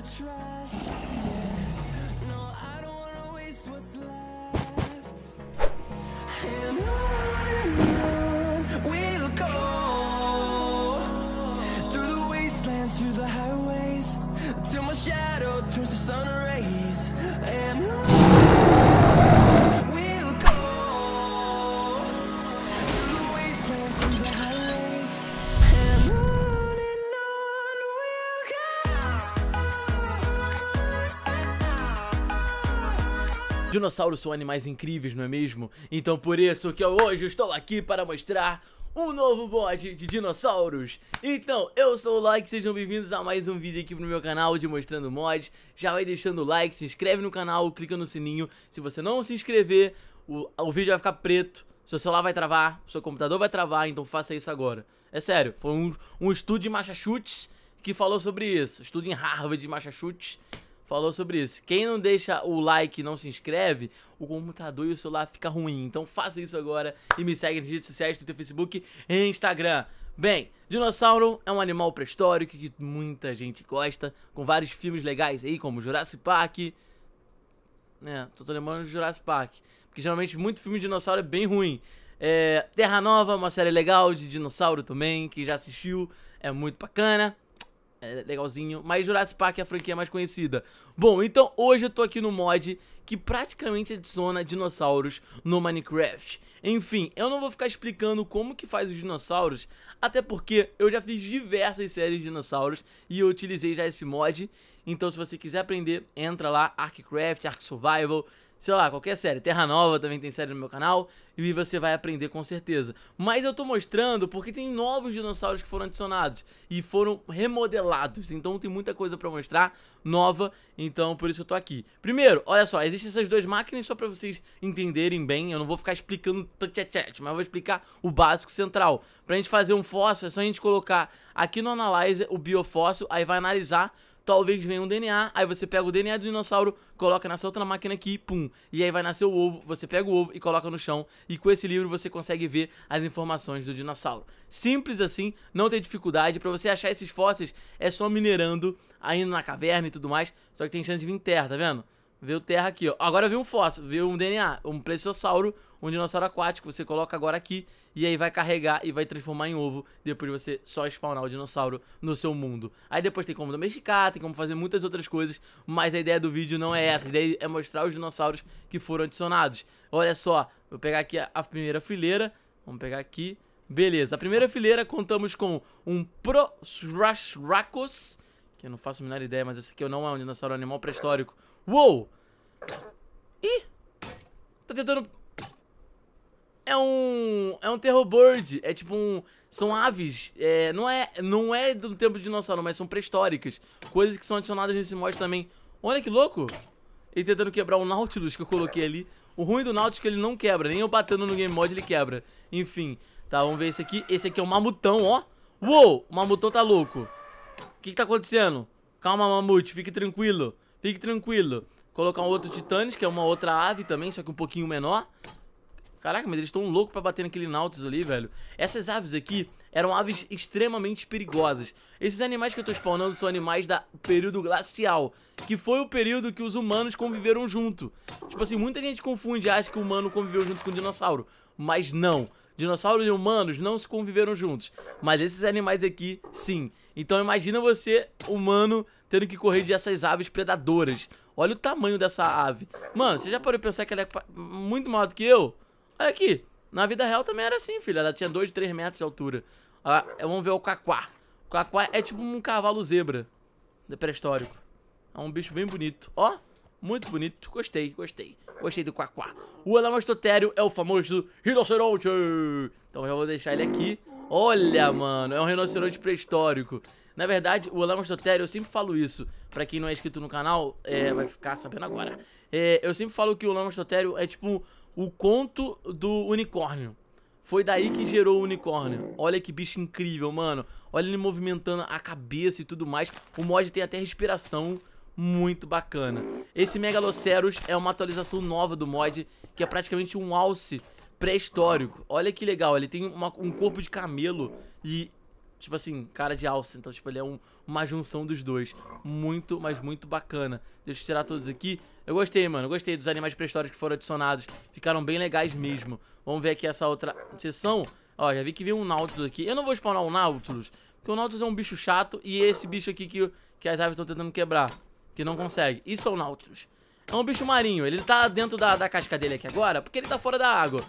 And I Dinossauros são animais incríveis, não é mesmo? Então por isso que eu hoje estou aqui para mostrar um novo mod de dinossauros Então, eu sou o Like, sejam bem-vindos a mais um vídeo aqui pro meu canal de Mostrando Mods Já vai deixando o like, se inscreve no canal, clica no sininho Se você não se inscrever, o, o vídeo vai ficar preto Seu celular vai travar, seu computador vai travar, então faça isso agora É sério, foi um, um estudo de machachutes que falou sobre isso Estudo em Harvard de machachutes falou sobre isso. Quem não deixa o like e não se inscreve, o computador e o celular fica ruim. Então faça isso agora e me segue nas redes sociais, Twitter, Facebook e Instagram. Bem, dinossauro é um animal pré-histórico que muita gente gosta, com vários filmes legais aí, como Jurassic Park. É, tô, tô lembrando de Jurassic Park. Porque geralmente muito filme de dinossauro é bem ruim. É, Terra Nova, uma série legal de dinossauro também, que já assistiu, é muito bacana é legalzinho, mas Jurassic Park é a franquia mais conhecida. Bom, então hoje eu tô aqui no mod que praticamente adiciona dinossauros no Minecraft. Enfim, eu não vou ficar explicando como que faz os dinossauros, até porque eu já fiz diversas séries de dinossauros e eu utilizei já esse mod. Então se você quiser aprender, entra lá, ArcCraft, Ark Survival, sei lá, qualquer série. Terra Nova também tem série no meu canal e você vai aprender com certeza. Mas eu tô mostrando porque tem novos dinossauros que foram adicionados e foram remodelados, então tem muita coisa para mostrar nova, então por isso que eu tô aqui. Primeiro, olha só, existem essas duas máquinas só para vocês entenderem bem, eu não vou ficar explicando tchat, mas vou explicar o básico central. Pra gente fazer um fóssil é só a gente colocar aqui no analyzer o biofóssil, aí vai analisar talvez venha um DNA, aí você pega o DNA do dinossauro, coloca nessa outra máquina aqui, pum, e aí vai nascer o ovo, você pega o ovo e coloca no chão, e com esse livro você consegue ver as informações do dinossauro. Simples assim, não tem dificuldade, para você achar esses fósseis é só minerando, indo na caverna e tudo mais, só que tem chance de vir terra, tá vendo? Veio terra aqui, ó. Agora veio um fóssil, veio um DNA, um plesiosauro, um dinossauro aquático. Você coloca agora aqui e aí vai carregar e vai transformar em ovo. Depois você só spawnar o dinossauro no seu mundo. Aí depois tem como domesticar, tem como fazer muitas outras coisas. Mas a ideia do vídeo não é essa. A ideia é mostrar os dinossauros que foram adicionados. Olha só, vou pegar aqui a primeira fileira. Vamos pegar aqui. Beleza, a primeira fileira contamos com um Prosracos que eu não faço a menor ideia, mas eu sei que eu não é um dinossauro animal pré-histórico. Uou! Ih! Tá tentando... É um... É um terror bird. É tipo um... São aves. É, não, é, não é do tempo de dinossauro, mas são pré-históricas. Coisas que são adicionadas nesse mod também. Olha que louco! Ele tentando quebrar o Nautilus que eu coloquei ali. O ruim do Nautilus é que ele não quebra. Nem eu batendo no Game Mod ele quebra. Enfim. Tá, vamos ver esse aqui. Esse aqui é um mamutão, ó. Uou! O mamutão tá louco. O que, que tá acontecendo? Calma, mamute, fique tranquilo. Fique tranquilo. Colocar um outro Titãs, que é uma outra ave também, só que um pouquinho menor. Caraca, mas eles estão loucos pra bater naquele Nautilus ali, velho. Essas aves aqui eram aves extremamente perigosas. Esses animais que eu tô spawnando são animais da período glacial, que foi o período que os humanos conviveram junto. Tipo assim, muita gente confunde, acha que o humano conviveu junto com o dinossauro, mas não. Dinossauros e humanos não se conviveram juntos, mas esses animais aqui, sim. Então imagina você, humano, tendo que correr de essas aves predadoras. Olha o tamanho dessa ave. Mano, você já parou pensar que ela é muito maior do que eu? Olha aqui. Na vida real também era assim, filho. Ela tinha 2, 3 metros de altura. Ah, é, vamos ver o caquá. O caquá é tipo um cavalo zebra. Pré-histórico. É um bicho bem bonito. Ó. Muito bonito, gostei, gostei. Gostei do Quaquá. O Anamastotério é o famoso rinoceronte. Então já vou deixar ele aqui. Olha, mano, é um rinoceronte pré-histórico. Na verdade, o Elamastotério, eu sempre falo isso. Pra quem não é inscrito no canal, é, vai ficar sabendo agora. É, eu sempre falo que o Elamastotério é tipo o conto do unicórnio. Foi daí que gerou o unicórnio. Olha que bicho incrível, mano. Olha ele movimentando a cabeça e tudo mais. O mod tem até respiração muito bacana. Esse Megaloceros é uma atualização nova do mod, que é praticamente um alce pré-histórico. Olha que legal, ele tem uma, um corpo de camelo e, tipo assim, cara de alce. Então, tipo, ele é um, uma junção dos dois. Muito, mas muito bacana. Deixa eu tirar todos aqui. Eu gostei, mano. Eu gostei dos animais pré-históricos que foram adicionados. Ficaram bem legais mesmo. Vamos ver aqui essa outra sessão. Ó, já vi que veio um Nautilus aqui. Eu não vou spawnar um Nautilus, porque o Nautilus é um bicho chato e esse bicho aqui que, que as aves estão tentando quebrar que não consegue. Isso é o Nautilus. É um bicho marinho. Ele tá dentro da, da casca dele aqui agora, porque ele tá fora da água.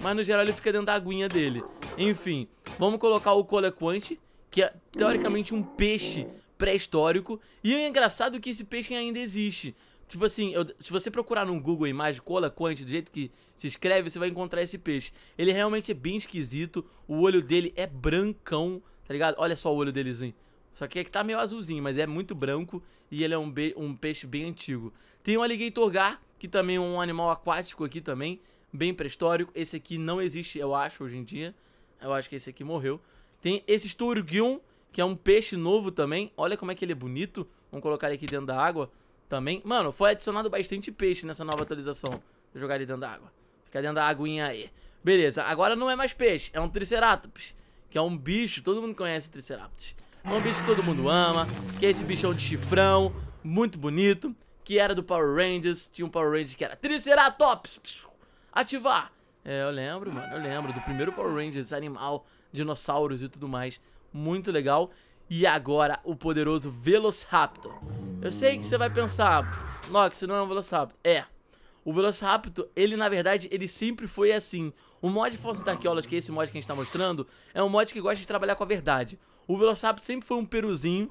Mas no geral ele fica dentro da aguinha dele. Enfim, vamos colocar o colequante, que é teoricamente um peixe pré-histórico. E é engraçado que esse peixe ainda existe. Tipo assim, eu, se você procurar no Google a imagem cola quante, do jeito que se escreve, você vai encontrar esse peixe. Ele realmente é bem esquisito, o olho dele é brancão, tá ligado? Olha só o olho delezinho. Assim. Só que aqui é tá meio azulzinho, mas é muito branco e ele é um, um peixe bem antigo. Tem o alligator gar, que também é um animal aquático aqui também, bem pré-histórico. Esse aqui não existe, eu acho, hoje em dia. Eu acho que esse aqui morreu. Tem esse Sturgeon, que é um peixe novo também. Olha como é que ele é bonito. Vamos colocar ele aqui dentro da água também. Mano, foi adicionado bastante peixe nessa nova atualização. Vou jogar ele dentro da água. Fica dentro da aguinha aí. Beleza, agora não é mais peixe, é um Triceratops. Que é um bicho, todo mundo conhece Triceratops um bicho que todo mundo ama, que é esse bichão de chifrão, muito bonito, que era do Power Rangers, tinha um Power Ranger que era Triceratops. Ativar. É, eu lembro, mano, eu lembro do primeiro Power Rangers, animal, dinossauros e tudo mais. Muito legal. E agora o poderoso Velociraptor. Eu sei que você vai pensar, Nox, não é um Velociraptor. É. O Velociraptor, ele na verdade, ele sempre foi assim. O mod Falso Arqueólogos, que é esse mod que a gente tá mostrando, é um mod que gosta de trabalhar com a verdade. O Velociraptor sempre foi um peruzinho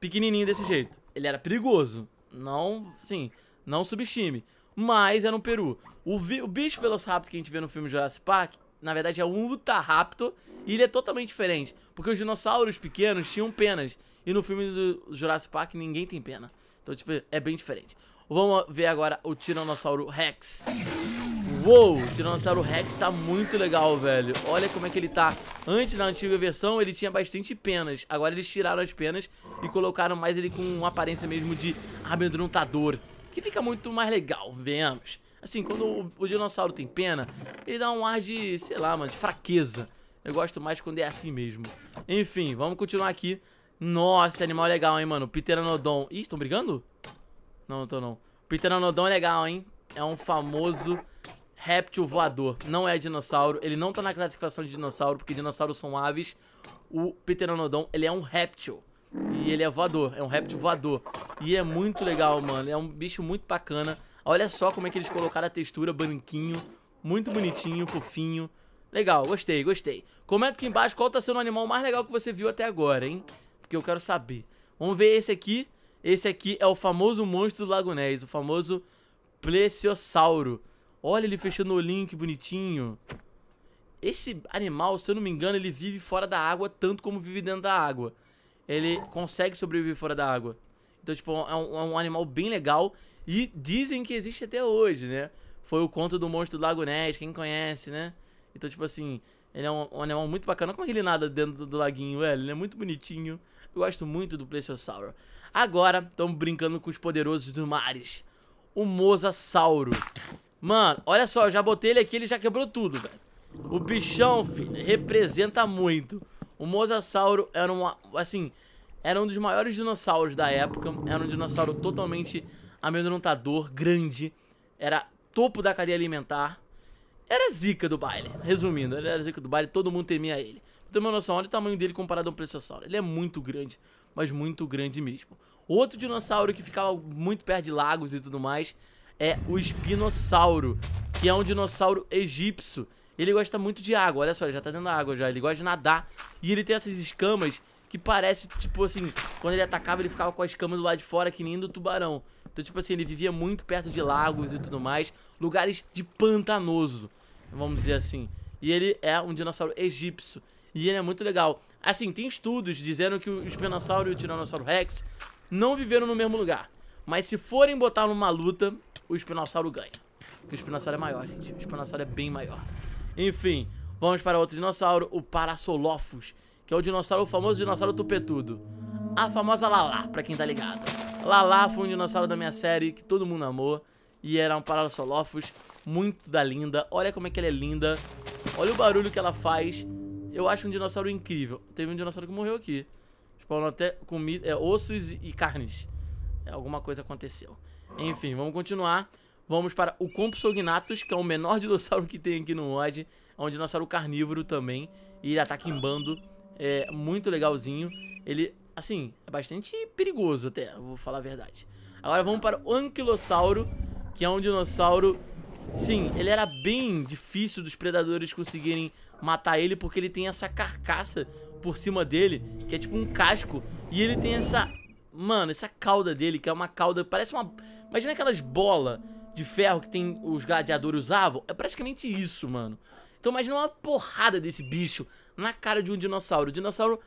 pequenininho desse jeito. Ele era perigoso. Não, sim, não subestime. Mas era um peru. O, o bicho Velociraptor que a gente vê no filme Jurassic Park, na verdade é um Utahraptor e ele é totalmente diferente. Porque os dinossauros pequenos tinham penas. E no filme do Jurassic Park ninguém tem pena. Então, tipo, é bem diferente. Vamos ver agora o Tiranossauro Rex. Uou, o Tiranossauro Rex tá muito legal, velho. Olha como é que ele tá. Antes, na antiga versão, ele tinha bastante penas. Agora eles tiraram as penas e colocaram mais ele com uma aparência mesmo de amedrontador. Que fica muito mais legal, vemos. Assim, quando o, o dinossauro tem pena, ele dá um ar de, sei lá, mano, de fraqueza. Eu gosto mais quando é assim mesmo. Enfim, vamos continuar aqui. Nossa, animal legal, hein, mano. Pteranodon. Ih, estão brigando? Não, não tô não. Pteranodon é legal, hein? É um famoso réptil voador. Não é dinossauro. Ele não tá na classificação de dinossauro, porque dinossauros são aves. O Pteranodon, ele é um réptil. E ele é voador, é um réptil voador. E é muito legal, mano. É um bicho muito bacana. Olha só como é que eles colocaram a textura, branquinho. Muito bonitinho, fofinho. Legal, gostei, gostei. Comenta aqui embaixo qual tá sendo o animal mais legal que você viu até agora, hein? Porque eu quero saber. Vamos ver esse aqui. Esse aqui é o famoso monstro do Lago Ness, o famoso Plesiosauro. Olha ele fechando o olhinho, que bonitinho. Esse animal, se eu não me engano, ele vive fora da água tanto como vive dentro da água. Ele consegue sobreviver fora da água. Então, tipo, é um, é um animal bem legal. E dizem que existe até hoje, né? Foi o conto do monstro do Lago Ness, quem conhece, né? Então, tipo assim, ele é um, um animal muito bacana. Como é que ele nada dentro do, laguinho, velho? Ele é muito bonitinho. Eu gosto muito do Plesiosauro. Agora, estamos brincando com os poderosos do mares. O Mosasauro. Mano, olha só, eu já botei ele aqui, ele já quebrou tudo, velho. O bichão, filho, representa muito. O mosasauro era um, assim, era um dos maiores dinossauros da época. Era um dinossauro totalmente amedrontador, grande. Era topo da cadeia alimentar. Era zica do baile, resumindo. Ele era zica do baile, todo mundo temia ele. Pra ter uma noção, olha o tamanho dele comparado a um plesiossauro. Ele é muito grande, mas muito grande mesmo. Outro dinossauro que ficava muito perto de lagos e tudo mais é o espinossauro, que é um dinossauro egípcio. Ele gosta muito de água, olha só, ele já tá dentro da água já, ele gosta de nadar. E ele tem essas escamas que parece, tipo assim, quando ele atacava ele ficava com as escamas do lado de fora que nem do tubarão. Então, tipo assim, ele vivia muito perto de lagos e tudo mais, lugares de pantanoso, vamos dizer assim. E ele é um dinossauro egípcio. E ele é muito legal. Assim, tem estudos dizendo que o espinossauro e o tiranossauro rex não viveram no mesmo lugar. Mas se forem botar numa luta, o espinossauro ganha. Porque o espinossauro é maior, gente. O espinossauro é bem maior. Enfim, vamos para outro dinossauro, o Parassolophus, que é o dinossauro o famoso dinossauro tupetudo. A famosa Lala, pra quem tá ligado. Lala foi um dinossauro da minha série que todo mundo amou. E era um Parassolophus muito da linda. Olha como é que ela é linda. Olha o barulho que ela faz. Eu acho um dinossauro incrível. Teve um dinossauro que morreu aqui. Spawnou até comida, é, ossos e carnes alguma coisa aconteceu. Enfim, vamos continuar. Vamos para o Compsognathus, que é o menor dinossauro que tem aqui no mod. É um dinossauro carnívoro também. E ele ataca tá em bando. É muito legalzinho. Ele, assim, é bastante perigoso até, vou falar a verdade. Agora vamos para o Anquilossauro, que é um dinossauro... Sim, ele era bem difícil dos predadores conseguirem matar ele, porque ele tem essa carcaça por cima dele, que é tipo um casco. E ele tem essa Mano, essa cauda dele, que é uma cauda, parece uma... Imagina aquelas bolas de ferro que tem os gladiadores usavam. É praticamente isso, mano. Então imagina uma porrada desse bicho na cara de um dinossauro. O dinossauro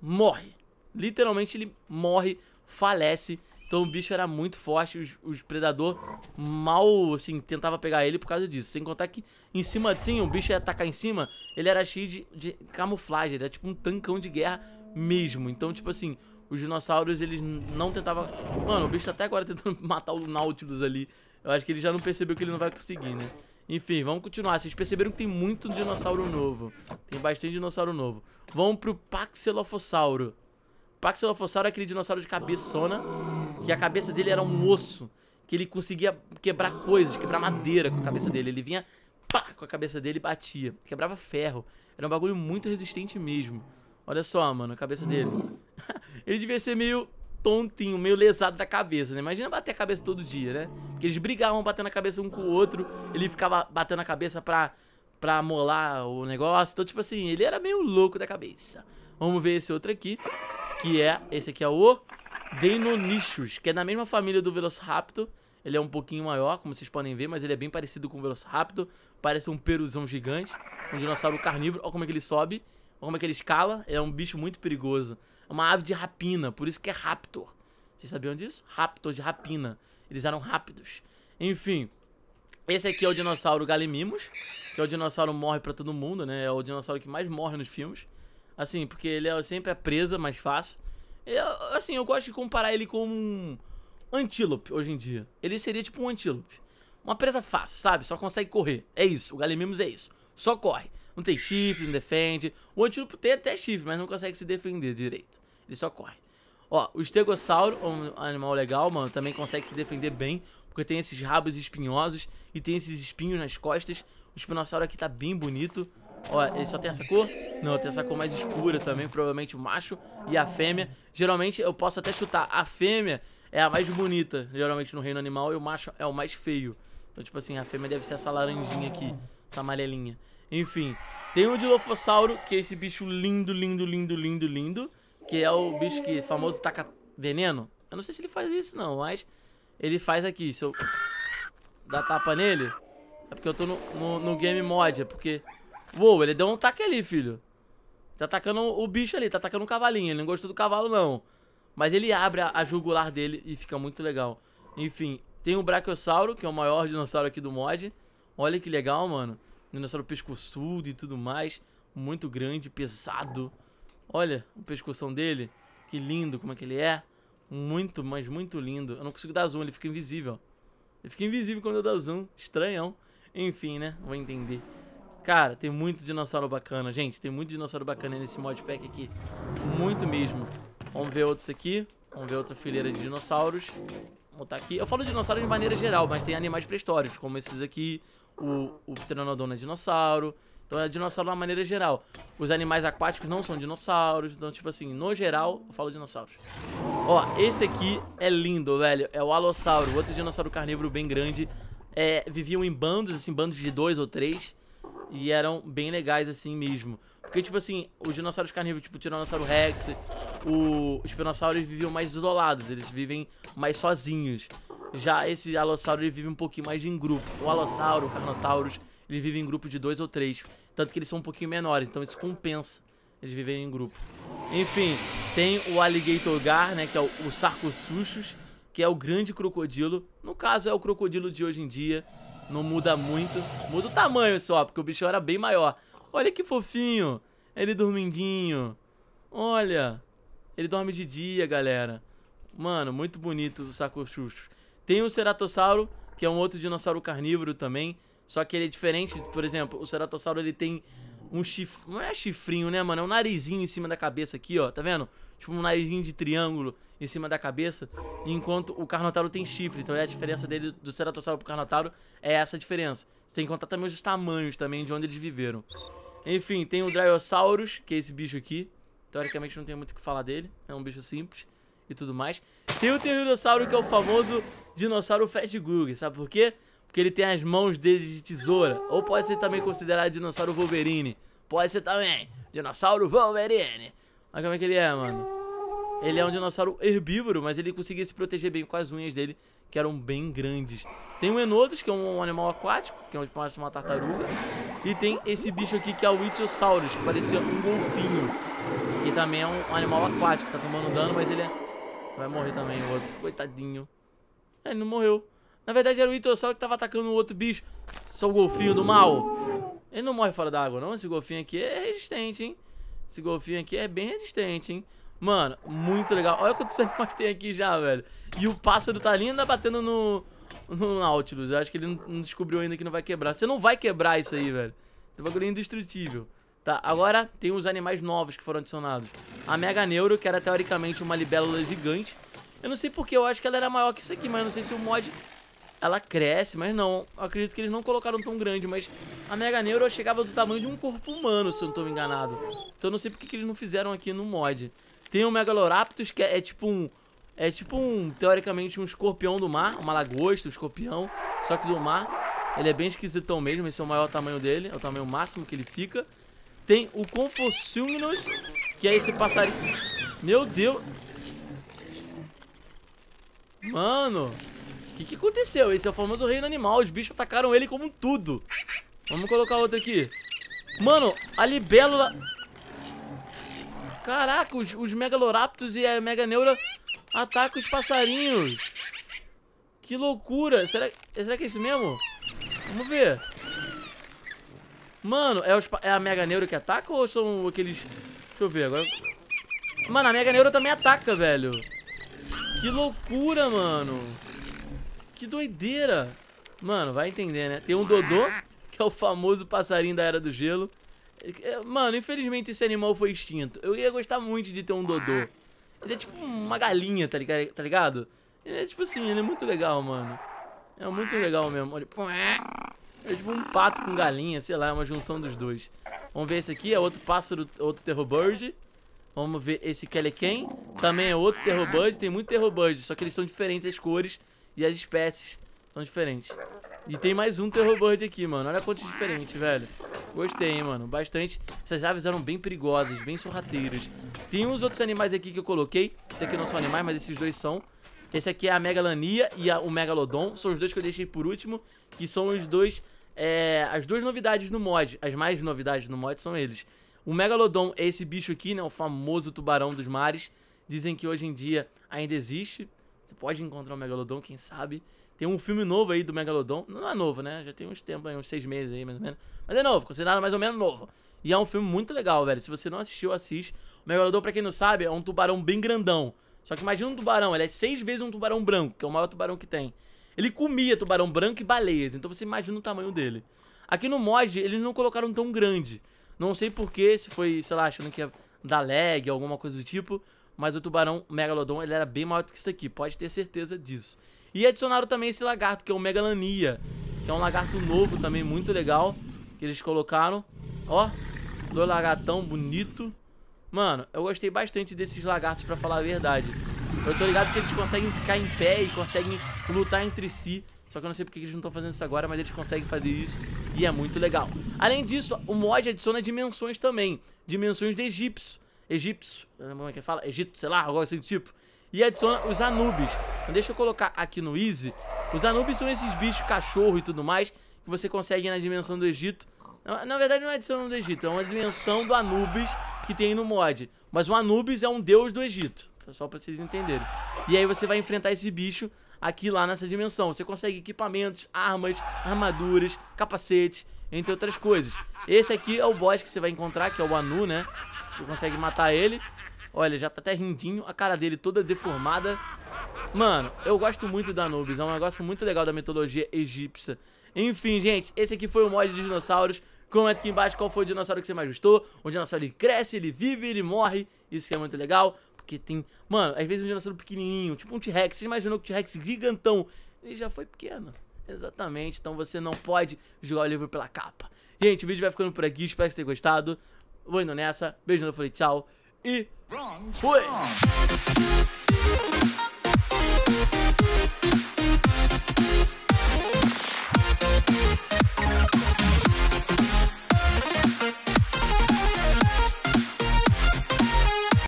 morre. Literalmente ele morre, falece. Então o bicho era muito forte, os, os predador mal, assim, tentava pegar ele por causa disso. Sem contar que em cima, assim, o bicho ia atacar em cima, ele era cheio de, de camuflagem, ele era tipo um tancão de guerra mesmo. Então, tipo assim, os dinossauros, eles não tentavam... Mano, o bicho tá até agora tentando matar o Nautilus ali. Eu acho que ele já não percebeu que ele não vai conseguir, né? Enfim, vamos continuar. Vocês perceberam que tem muito dinossauro novo. Tem bastante dinossauro novo. Vamos pro Paxilofossauro. Paxilofossauro é aquele dinossauro de cabeçona, que a cabeça dele era um osso, que ele conseguia quebrar coisas, quebrar madeira com a cabeça dele. Ele vinha pá, com a cabeça dele e batia. Quebrava ferro. Era um bagulho muito resistente mesmo. Olha só, mano, a cabeça dele. ele devia ser meio tontinho, meio lesado da cabeça, né? Imagina bater a cabeça todo dia, né? Porque eles brigavam batendo a cabeça um com o outro, ele ficava batendo a cabeça pra, pra molar o negócio. Então, tipo assim, ele era meio louco da cabeça. Vamos ver esse outro aqui, que é, esse aqui é o Deinonychus, que é da mesma família do Velociraptor. Ele é um pouquinho maior, como vocês podem ver, mas ele é bem parecido com o Velociraptor. Parece um peruzão gigante, um dinossauro carnívoro. Olha como é que ele sobe como é que ele escala, é um bicho muito perigoso. É uma ave de rapina, por isso que é raptor. Vocês sabiam disso? Raptor de rapina. Eles eram rápidos. Enfim, esse aqui é o dinossauro Galimimos, que é o dinossauro morre para todo mundo, né? É o dinossauro que mais morre nos filmes. Assim, porque ele é sempre a é presa mais fácil. assim, eu gosto de comparar ele com um antílope hoje em dia. Ele seria tipo um antílope. Uma presa fácil, sabe? Só consegue correr. É isso. O Galimimos é isso. Só corre não tem chifre, não defende. O antílopo tem até chifre, mas não consegue se defender direito. Ele só corre. Ó, o estegossauro, é um animal legal, mano, também consegue se defender bem, porque tem esses rabos espinhosos e tem esses espinhos nas costas. O espinossauro aqui tá bem bonito. Ó, ele só tem essa cor? Não, tem essa cor mais escura também, provavelmente o macho e a fêmea. Geralmente, eu posso até chutar, a fêmea é a mais bonita, geralmente, no reino animal, e o macho é o mais feio. Então, tipo assim, a fêmea deve ser essa laranjinha aqui, essa amarelinha. Enfim, tem o Dilofossauro, que é esse bicho lindo, lindo, lindo, lindo, lindo. Que é o bicho que famoso taca veneno. Eu não sei se ele faz isso não, mas ele faz aqui. Se eu dar tapa nele, é porque eu tô no, no, no game mod, é porque... Uou, ele deu um ataque ali, filho. Tá atacando o bicho ali, tá atacando o cavalinho. Ele não gostou do cavalo, não. Mas ele abre a, a jugular dele e fica muito legal. Enfim, tem o Brachiosauro, que é o maior dinossauro aqui do mod. Olha que legal, mano. Dinossauro pescoçudo e tudo mais. Muito grande, pesado. Olha o pescoção dele. Que lindo como é que ele é. Muito, mas muito lindo. Eu não consigo dar zoom, ele fica invisível. Ele fica invisível quando eu dou zoom. Estranhão. Enfim, né? Vou entender. Cara, tem muito dinossauro bacana, gente. Tem muito dinossauro bacana nesse modpack aqui. Muito mesmo. Vamos ver outros aqui. Vamos ver outra fileira de dinossauros. Vou botar aqui. Eu falo dinossauro de maneira geral, mas tem animais pré-históricos, como esses aqui, o, o Pteranodon é dinossauro. Então é dinossauro de uma maneira geral. Os animais aquáticos não são dinossauros. Então, tipo assim, no geral, eu falo dinossauros. Ó, esse aqui é lindo, velho. É o Alossauro, outro dinossauro carnívoro bem grande. É, viviam em bandos, assim, bandos de dois ou três. E eram bem legais assim mesmo. Porque, tipo assim, os dinossauros carnívoros, tipo o Tiranossauro Rex, o... os dinossauros viviam mais isolados, eles vivem mais sozinhos. Já esse Alossauro ele vive um pouquinho mais em grupo. O Alossauro, o Carnotaurus, ele vive em grupo de dois ou três. Tanto que eles são um pouquinho menores, então isso compensa eles viverem em grupo. Enfim, tem o Alligator Gar, né, que é o, o Sarcosuchus, que é o grande crocodilo. No caso, é o crocodilo de hoje em dia. Não muda muito. Muda o tamanho só, porque o bicho era bem maior. Olha que fofinho. Ele dormindinho. Olha. Ele dorme de dia, galera. Mano, muito bonito o Sarcosuchus. Tem o ceratossauro, que é um outro dinossauro carnívoro também, só que ele é diferente, por exemplo, o ceratossauro ele tem um chifre, não é chifrinho, né, mano? É um narizinho em cima da cabeça aqui, ó, tá vendo? Tipo um narizinho de triângulo em cima da cabeça, enquanto o Carnotauro tem chifre. Então é a diferença dele do Ceratossauro pro Carnotauro é essa diferença. Você tem que contar também os tamanhos também de onde eles viveram. Enfim, tem o Dryosaurus, que é esse bicho aqui. Teoricamente não tem muito o que falar dele, é um bicho simples e tudo mais. Tem o Pterodossauro, que é o famoso dinossauro Fred Krueger, sabe por quê? Porque ele tem as mãos dele de tesoura. Ou pode ser também considerado dinossauro Wolverine. Pode ser também. Dinossauro Wolverine. Olha como é que ele é, mano. Ele é um dinossauro herbívoro, mas ele conseguia se proteger bem com as unhas dele, que eram bem grandes. Tem o Enodus, que é um animal aquático, que é um parece uma tartaruga. E tem esse bicho aqui, que é o Ichthyosaurus, que parecia um golfinho. Que também é um animal aquático, tá tomando dano, mas ele é... Vai morrer também o outro. Coitadinho. Ele é, não morreu. Na verdade era o Itossauro que tava atacando o outro bicho. Só o golfinho do mal. Ele não morre fora d'água, não. Esse golfinho aqui é resistente, hein? Esse golfinho aqui é bem resistente, hein? Mano, muito legal. Olha quantos animais tem aqui já, velho. E o pássaro tá ainda batendo no, no Nautilus. Eu acho que ele não, não descobriu ainda que não vai quebrar. Você não vai quebrar isso aí, velho. Esse bagulho é indestrutível. Tá, agora tem os animais novos que foram adicionados. A Mega Neuro, que era teoricamente uma libélula gigante eu não sei porque, eu acho que ela era maior que isso aqui, mas eu não sei se o mod ela cresce, mas não. Eu acredito que eles não colocaram tão grande, mas a Mega Neuro chegava do tamanho de um corpo humano, se eu não estou enganado. Então eu não sei porque que eles não fizeram aqui no mod. Tem o Megaloraptus, que é, é tipo um... É tipo um, teoricamente, um escorpião do mar, uma lagosta, um escorpião, só que do mar. Ele é bem esquisitão mesmo, esse é o maior tamanho dele, é o tamanho máximo que ele fica. Tem o Confosilminus, que é esse passarinho... Meu Deus, Mano, o que, que aconteceu? Esse é o famoso reino animal. Os bichos atacaram ele como tudo. Vamos colocar outro aqui. Mano, a libélula... Caraca, os, os Megaloraptors e a Mega Neura atacam os passarinhos. Que loucura. Será, será que é esse mesmo? Vamos ver. Mano, é, os, é a Mega Neura que ataca ou são aqueles... Deixa eu ver agora. Mano, a Mega Neura também ataca, velho. Que loucura, mano. Que doideira. Mano, vai entender, né? Tem um Dodô, que é o famoso passarinho da Era do Gelo. É, mano, infelizmente esse animal foi extinto. Eu ia gostar muito de ter um Dodô. Ele é tipo uma galinha, tá, tá ligado? Ele é tipo assim, ele é muito legal, mano. É muito legal mesmo. É. é tipo um pato com galinha, sei lá, é uma junção dos dois. Vamos ver esse aqui, é outro pássaro, outro terror bird. Vamos ver esse Kelly Ken. Também é outro Terrobud. Tem muito Terrobud, só que eles são diferentes as cores e as espécies são diferentes. E tem mais um Bird aqui, mano. Olha quantos diferentes, velho. Gostei, hein, mano. Bastante. Essas aves eram bem perigosas, bem sorrateiras. Tem uns outros animais aqui que eu coloquei. Esse aqui não são animais, mas esses dois são. Esse aqui é a Megalania e a, o Megalodon. São os dois que eu deixei por último, que são os dois... É, as duas novidades no mod. As mais novidades no mod são eles. O megalodon é esse bicho aqui, né? O famoso tubarão dos mares. Dizem que hoje em dia ainda existe. Você pode encontrar o um megalodon, quem sabe. Tem um filme novo aí do megalodon. Não é novo, né? Já tem uns tempos aí, uns seis meses aí, mais ou menos. Mas é novo, considerado mais ou menos novo. E é um filme muito legal, velho. Se você não assistiu, assiste. O megalodon, pra quem não sabe, é um tubarão bem grandão. Só que imagina um tubarão, ele é seis vezes um tubarão branco, que é o maior tubarão que tem. Ele comia tubarão branco e baleias, então você imagina o tamanho dele. Aqui no mod, eles não colocaram tão grande. Não sei porquê, se foi, sei lá, achando que ia dar lag, alguma coisa do tipo. Mas o tubarão Megalodon, ele era bem maior do que isso aqui, pode ter certeza disso. E adicionaram também esse lagarto, que é o Megalania, que é um lagarto novo também, muito legal, que eles colocaram. Ó, do lagartão bonito. Mano, eu gostei bastante desses lagartos, pra falar a verdade. Eu tô ligado que eles conseguem ficar em pé e conseguem lutar entre si só que eu não sei porque eles não estão fazendo isso agora, mas eles conseguem fazer isso e é muito legal. Além disso, o mod adiciona dimensões também. Dimensões de egípcio. Egípcio, como é que fala? Egito, sei lá, algo assim do tipo. E adiciona os Anubis. Então deixa eu colocar aqui no Easy. Os Anubis são esses bichos, cachorro e tudo mais, que você consegue ir na dimensão do Egito. Na verdade não é dimensão do Egito, é uma dimensão do Anubis que tem no mod. Mas o Anubis é um deus do Egito, só pra vocês entenderem. E aí você vai enfrentar esse bicho aqui lá nessa dimensão. Você consegue equipamentos, armas, armaduras, capacetes, entre outras coisas. Esse aqui é o boss que você vai encontrar, que é o Anu, né? Você consegue matar ele. Olha, já tá até rindinho, a cara dele toda deformada. Mano, eu gosto muito da Anubis, é um negócio muito legal da mitologia egípcia. Enfim, gente, esse aqui foi o mod de dinossauros. Comenta aqui embaixo qual foi o dinossauro que você mais gostou. O dinossauro ele cresce, ele vive, ele morre. Isso que é muito legal. Porque tem. Mano, às vezes um dinossauro pequenininho, tipo um T-Rex. Você imaginou que o T-Rex gigantão, ele já foi pequeno. Exatamente, então você não pode jogar o livro pela capa. Gente, o vídeo vai ficando por aqui, espero que tenha gostado. Vou indo nessa, beijo, eu falei tchau e. Fui!